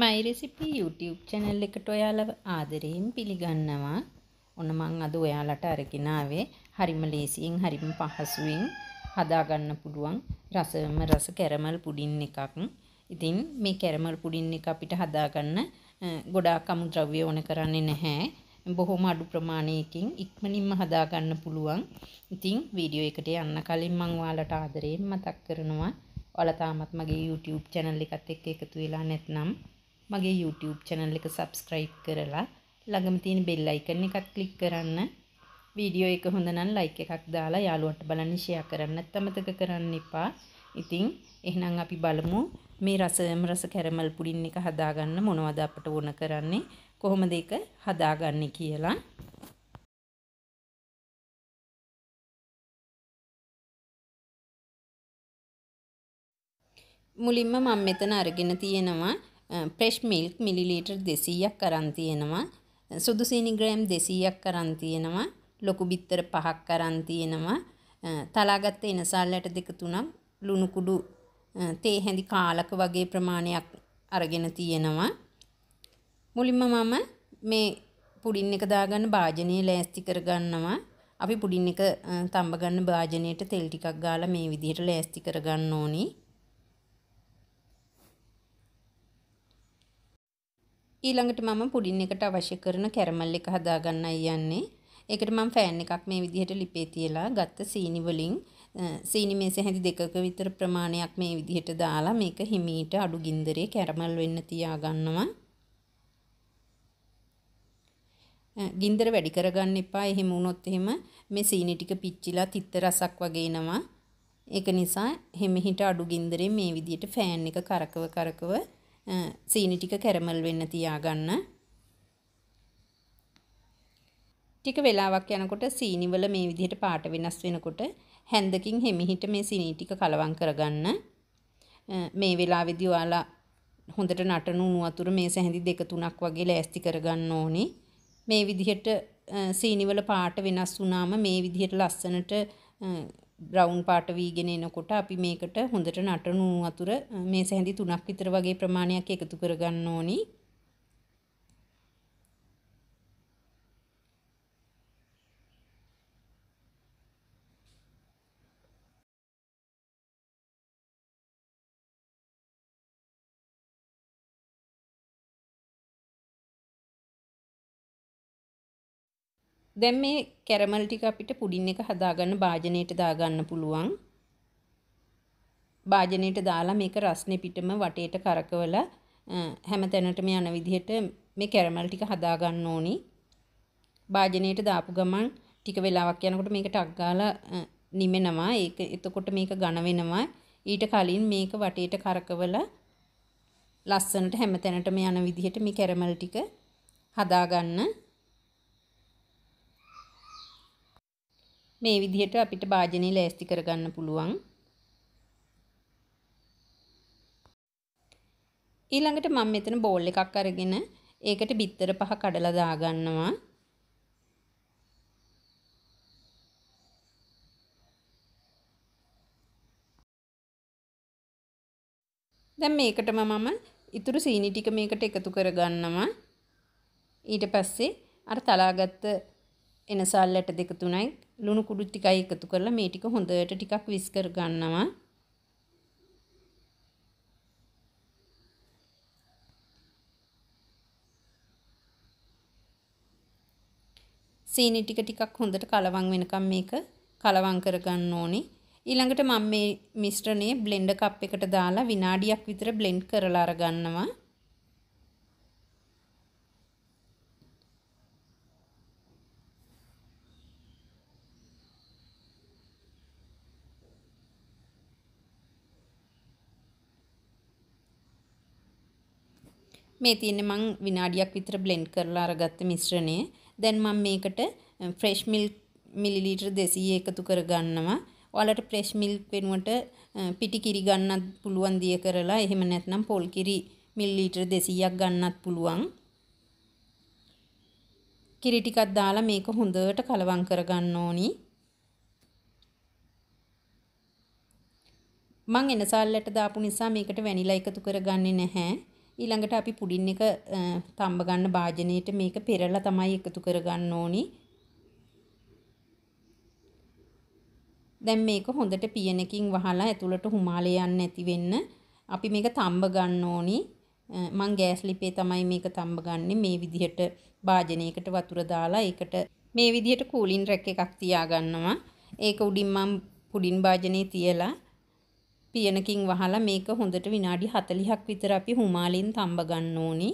මයිරෙසිපි YouTube channel එකට ඔයාලව ආදරයෙන් පිළිගන්නවා. ඔන්න මං අද ඔයාලට අරගෙන ආවේ හරිම ලේසියෙන් හරිම පහසුවෙන් හදාගන්න පුළුවන් රසම රස කැරමල් පුඩින් එකක්. ඉතින් මේ කැරමල් පුඩින් එක අපිට හදාගන්න ගොඩාක් අමු ද්‍රව්‍ය ඕන කරන්නේ නැහැ. බොහොම අඩු ප්‍රමාණයකින් ඉක්මනින්ම හදාගන්න පුළුවන්. ඉතින් වීඩියෝ එකට යන්න කලින් මං ඔයාලට ආදරයෙන් මතක් කරනවා ඔයාලා තාමත් මගේ YouTube channel එකත් එක්ක එකතු වෙලා නැත්නම් මගේ YouTube channel එක subscribe කරලා ළඟම තියෙන bell icon එකක් click කරන්න. වීඩියෝ එක හොඳ නම් like එකක් දාලා යාළුවන්ට බලන්න share කරන්නත් අමතක කරන්න එපා. ඉතින් එහෙනම් අපි බලමු මේ රසම් රස කැරමල් පුඩින් එක හදාගන්න මොනවද අපට ඕන කරන්නේ කොහොමද ඒක හදාගන්නේ කියලා. මුලින්ම මම මෙතන අරගෙන තියෙනවා ප්‍රෙෂ් මිල්ක් මිලිලීටර් 200ක් අරන් තියෙනවා. සුදු සීනි ග්‍රෑම් 200ක් අරන් තියෙනවා. ලොකු බිත්තර පහක් අරන් තියෙනවා. තලාගත්ත ඉනසාලයට දෙක තුනක් ලුණු කුඩු තේ හැඳි කාලක වගේ ප්‍රමාණයක් අරගෙන තියෙනවා. මුලින්ම මම මේ පුඩින් එක දාගන්න භාජනය ලෑස්ති කරගන්නවා. අපි පුඩින් එක තඹ ගන්න භාජනයට තෙල් ටිකක් ගාලා මේ විදිහට ලෑස්ති කරගන්න ඕනේ. ඊළඟට මම පුඩින් එකට අවශ්‍ය කරන කැරමල් එක හදාගන්නයි යන්නේ. ඒකට මම ෆෑන් එකක් මේ විදිහට ලිපේ තියලා ගත්ත සීනි වලින් සීනි මේස හැඳි දෙකක විතර ප්‍රමාණයක් මේ විදිහට දාලා මේක හිමීට අඩු ගින්දරේ කැරමල් වෙන්න තියාගන්නවා. ගින්දර වැඩි කරගන්න එපා. එහෙම වුණොත් එහෙම මේ සීනි ටික පිච්චිලා තිත්ත රසක් වගේ එනවා. ඒක නිසා හිමිහිට අඩු ගින්දරේ මේ විදිහට ෆෑන් එක කරකව කරකව සීනි ටික කැරමල් වෙන්න තියාගන්න. ටික වෙලාවක් යනකොට සීනි වල මේ විදිහට පාට වෙනස් වෙනකොට හැන්දකින් හෙමිහිට මේ සීනි ටික කලවම් කරගන්න. මේ වෙලාවේදී ඔයාලා හොඳට නටන උණු වතුර මේ සැහැඳි දෙක තුනක් වගේ ලෑස්ති කරගන්න ඕනේ. මේ විදිහට සීනිවල පාට වෙනස් වුණාම මේ විදිහට ලස්සනට බ්‍රවුන් පාට වීගෙන එනකොට අපි මේකට හොඳට නටනු අතුර මේ සැහැඳි තුනක් විතර වගේ ප්‍රමාණයක් එකතු කරගන්න ඕනි. දැන් මේ කැරමල් ටික අපිට පුඩින් එක හදාගන්න භාජනයට දාගන්න පුළුවන්. භාජනයට දාලා මේක රස්නේ පිටම වටේට කරකවලා හැමතැනටම යන විදිහට මේ කැරමල් ටික හදාගන්න ඕනි. භාජනයට දාපු ගමන් ටික වෙලාවක් යනකොට මේක ටක් ගාලා නිමෙනවා. ඒක එතකොට මේක ඝන වෙනවා. ඊට කලින් මේක වටේට කරකවලා ලස්සනට හැමතැනටම යන විදිහට මේ කැරමල් ටික හදාගන්න මේ විදිහට අපිට භාජනය ලෑස්ති කරගන්න පුළුවන්. ඊළඟට මම මෙතන බෝල් එකක් අරගෙන ඒකට බිත්තර පහ කඩලා දාගන්නවා. දැන් මේකටම මම ඉතුරු සීනි ටික මේකට එකතු කරගන්නවා. ඊට පස්සේ අර තලාගත්ත එනසල්ලට දෙක තුනයි ලුණු කුඩු ටිකයි එකතු කරලා මේ ටික හොඳට ටිකක් විස් කර ගන්නවා. සීනි ටික ටිකක් හොඳට කලවම් වෙනකම් මේක කලවම් කරගන්න ඕනේ. ඊළඟට මම මේ මිශ්‍රණය බ්ලෙන්ඩර් කප් එකට දාලා විනාඩියක් විතර බ්ලෙන්ඩ් කරලා අරගන්නවා. මේ තියෙන්නේ මං විනාඩියක් විතර බ්ලෙන්ඩ් කරලා අරගත්ත මිශ්‍රණය. දැන් මම මේකට ෆ්‍රෙෂ් මිල්ක් මිලිලීටර් 200 එකතු කරගන්නවා. ඔයාලට ෆ්‍රෙෂ් මිල්ක් වෙනුවට පිටි කිරි ගන්නත් පුළුවන් දිය කරලා එහෙම නැත්නම් පොල් කිරි මිලිලීටර් 200ක් ගන්නත් පුළුවන්. කිරි ටිකක් දාලා මේක හොඳට කලවම් කරගන්න ඕනි. මං එනසල්ලට දාපු නිසා මේකට වැනිලා එකතු කරගන්නේ නැහැ. ඊළඟට අපි පුඩින් එක තඹ ගන්න භාජනයට මේක පෙරලා තමයි එකතු කරගන්න ඕනි. දැන් මේක හොඳට පියනකින් වහලා ඇතුළට හුමාලේ යන්නේ නැති වෙන්න අපි මේක තඹ ගන්න ඕනි. මං ගෑස් ලිපේ තමයි මේක තඹ ගන්නේ මේ විදිහට භාජනයකට වතුර දාලා ඒකට මේ විදිහට කූලින් රැක් එකක් තියාගන්නවා. ඒක උඩින් මම පුඩින් භාජනේ තියලා පියනකින් වහලා මේක හොඳට විනාඩි 40ක් විතර අපි හුමාලින් තඹ ගන්න ඕනි.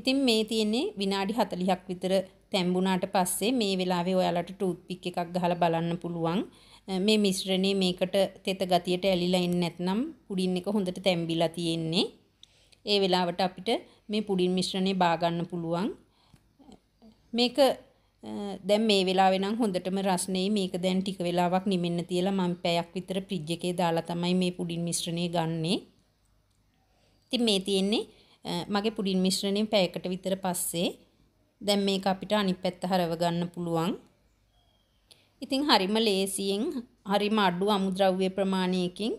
ඉතින් මේ තියෙන්නේ විනාඩි 40ක් විතර තැඹුණාට පස්සේ මේ වෙලාවේ ඔයාලට ටූත් පික් එකක් ගහලා බලන්න පුළුවන්. මේ මිශ්‍රණය මේකට තෙත ගතියට ඇලිලා එන්නේ නැත්නම් පුඩින් එක හොඳට තැඹිලා තියෙන්නේ. ඒ වෙලාවට අපිට මේ පුඩින් මිශ්‍රණය බා ගන්න පුළුවන්. මේක දැන් මේ වෙලාවේ නම් හොඳටම රස්නේ මේක දැන් ටික වෙලාවක් නිමෙන්න තියලා මම පැයක් විතර ෆ්‍රිජ් එකේ දාලා තමයි මේ පුඩින් මිශ්‍රණය ගන්නෙ. ඉතින් මේ තියෙන්නේ මගේ පුඩින් මිශ්‍රණය පැයකට විතර පස්සේ දැන් මේක අපිට අනිත් පැත්ත හරව ගන්න පුළුවන්. ඉතින් හරිම ලේසියෙන් හරිම අඩු අමුද්‍රව්‍ය ප්‍රමාණයකින්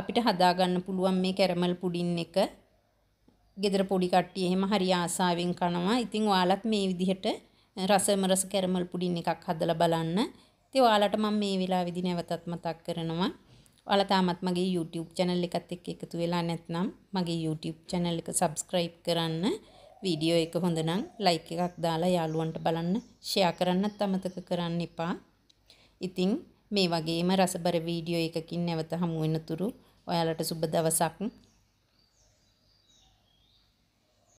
අපිට හදාගන්න පුළුවන් මේ කැරමල් පුඩින් එක. ගෙදර පොඩි කට්ටිය එහෙම හරි ආසාවෙන් කනවා. ඉතින් ඔයාලත් මේ විදිහට රසමරස කැරමල් පුඩින් එකක් හදලා බලන්න. ඉතින් ඔයාලට මම මේ වෙලාවේදී නැවතත් මතක් කරනවා. ඔයාලා තාමත් මගේ YouTube channel එකත් එක්ක එකතු වෙලා නැත්නම් මගේ YouTube channel එක subscribe කරන්න. වීඩියෝ එක හොඳ නම් like එකක් දාලා යාළුවන්ට බලන්න, share කරන්නත් අමතක කරන්න එපා. ඉතින් මේ වගේම රසබර වීඩියෝ එකකින් නැවත හමු වෙනතුරු ඔයාලට සුබ දවසක්.